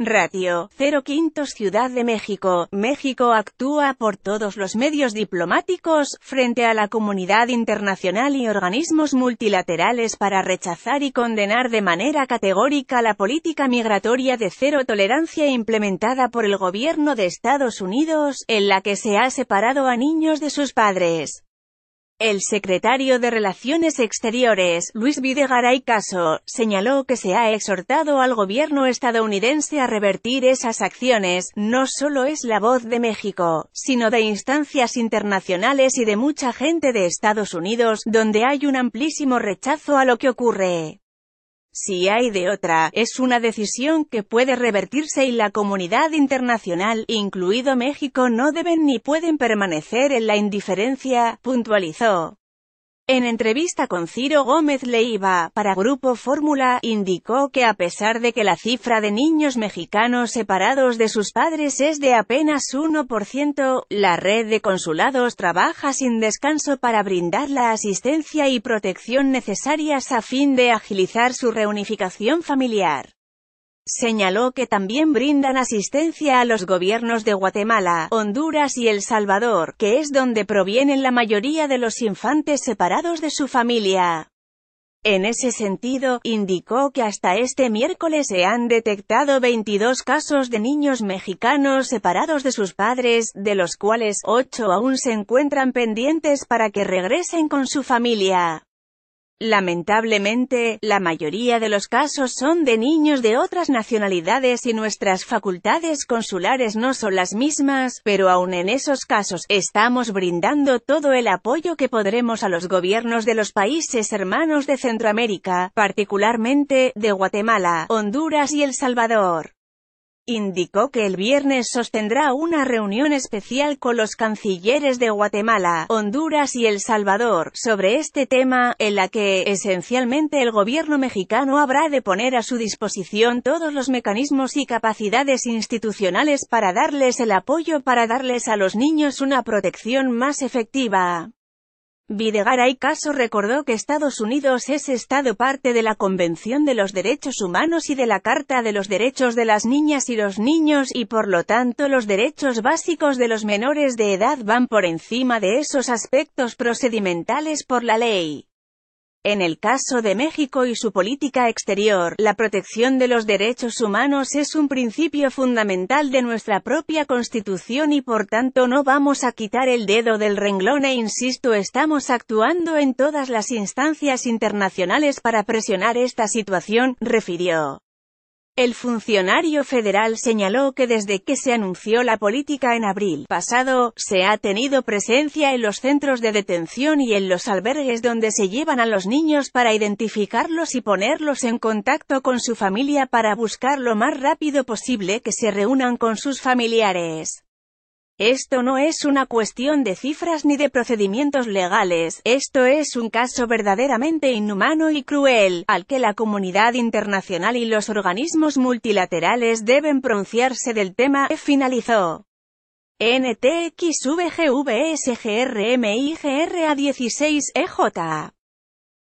Ratio, 05 Ciudad de México, México actúa por todos los medios diplomáticos, frente a la comunidad internacional y organismos multilaterales para rechazar y condenar de manera categórica la política migratoria de cero tolerancia implementada por el gobierno de Estados Unidos, en la que se ha separado a niños de sus padres. El secretario de Relaciones Exteriores, Luis Videgaray Caso, señaló que se ha exhortado al gobierno estadounidense a revertir esas acciones, no solo es la voz de México, sino de instancias internacionales y de mucha gente de Estados Unidos, donde hay un amplísimo rechazo a lo que ocurre si hay de otra, es una decisión que puede revertirse y la comunidad internacional, incluido México, no deben ni pueden permanecer en la indiferencia, puntualizó. En entrevista con Ciro Gómez Leiva, para Grupo Fórmula, indicó que a pesar de que la cifra de niños mexicanos separados de sus padres es de apenas 1%, la red de consulados trabaja sin descanso para brindar la asistencia y protección necesarias a fin de agilizar su reunificación familiar. Señaló que también brindan asistencia a los gobiernos de Guatemala, Honduras y El Salvador, que es donde provienen la mayoría de los infantes separados de su familia. En ese sentido, indicó que hasta este miércoles se han detectado 22 casos de niños mexicanos separados de sus padres, de los cuales 8 aún se encuentran pendientes para que regresen con su familia. Lamentablemente, la mayoría de los casos son de niños de otras nacionalidades y nuestras facultades consulares no son las mismas, pero aún en esos casos, estamos brindando todo el apoyo que podremos a los gobiernos de los países hermanos de Centroamérica, particularmente, de Guatemala, Honduras y El Salvador indicó que el viernes sostendrá una reunión especial con los cancilleres de Guatemala, Honduras y El Salvador sobre este tema, en la que, esencialmente, el gobierno mexicano habrá de poner a su disposición todos los mecanismos y capacidades institucionales para darles el apoyo para darles a los niños una protección más efectiva. Videgaray Caso recordó que Estados Unidos es Estado parte de la Convención de los Derechos Humanos y de la Carta de los Derechos de las Niñas y los Niños y por lo tanto los derechos básicos de los menores de edad van por encima de esos aspectos procedimentales por la ley. En el caso de México y su política exterior, la protección de los derechos humanos es un principio fundamental de nuestra propia Constitución y por tanto no vamos a quitar el dedo del renglón e insisto estamos actuando en todas las instancias internacionales para presionar esta situación, refirió. El funcionario federal señaló que desde que se anunció la política en abril pasado, se ha tenido presencia en los centros de detención y en los albergues donde se llevan a los niños para identificarlos y ponerlos en contacto con su familia para buscar lo más rápido posible que se reúnan con sus familiares. Esto no es una cuestión de cifras ni de procedimientos legales, esto es un caso verdaderamente inhumano y cruel, al que la comunidad internacional y los organismos multilaterales deben pronunciarse del tema, finalizó. NTXVGVSGRMIGRA 16 EJ